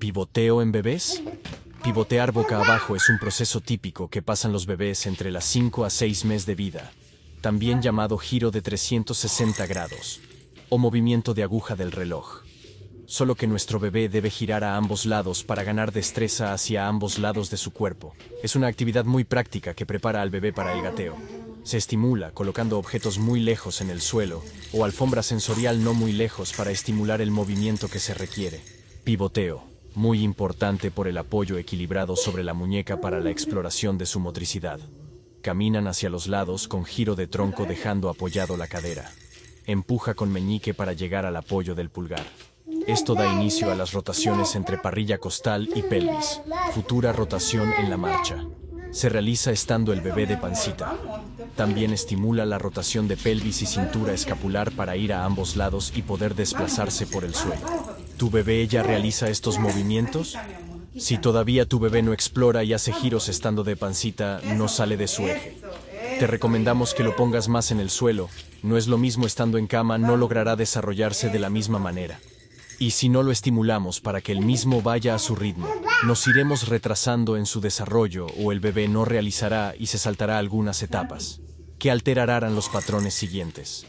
¿Pivoteo en bebés? Pivotear boca abajo es un proceso típico que pasan los bebés entre las 5 a 6 meses de vida, también llamado giro de 360 grados o movimiento de aguja del reloj. Solo que nuestro bebé debe girar a ambos lados para ganar destreza hacia ambos lados de su cuerpo. Es una actividad muy práctica que prepara al bebé para el gateo. Se estimula colocando objetos muy lejos en el suelo o alfombra sensorial no muy lejos para estimular el movimiento que se requiere. Pivoteo muy importante por el apoyo equilibrado sobre la muñeca para la exploración de su motricidad. Caminan hacia los lados con giro de tronco dejando apoyado la cadera. Empuja con meñique para llegar al apoyo del pulgar. Esto da inicio a las rotaciones entre parrilla costal y pelvis, futura rotación en la marcha. Se realiza estando el bebé de pancita. También estimula la rotación de pelvis y cintura escapular para ir a ambos lados y poder desplazarse por el suelo tu bebé ya realiza estos movimientos? Si todavía tu bebé no explora y hace giros estando de pancita, no sale de su eje. Te recomendamos que lo pongas más en el suelo, no es lo mismo estando en cama, no logrará desarrollarse de la misma manera. Y si no lo estimulamos para que el mismo vaya a su ritmo, nos iremos retrasando en su desarrollo o el bebé no realizará y se saltará algunas etapas, que alterarán los patrones siguientes.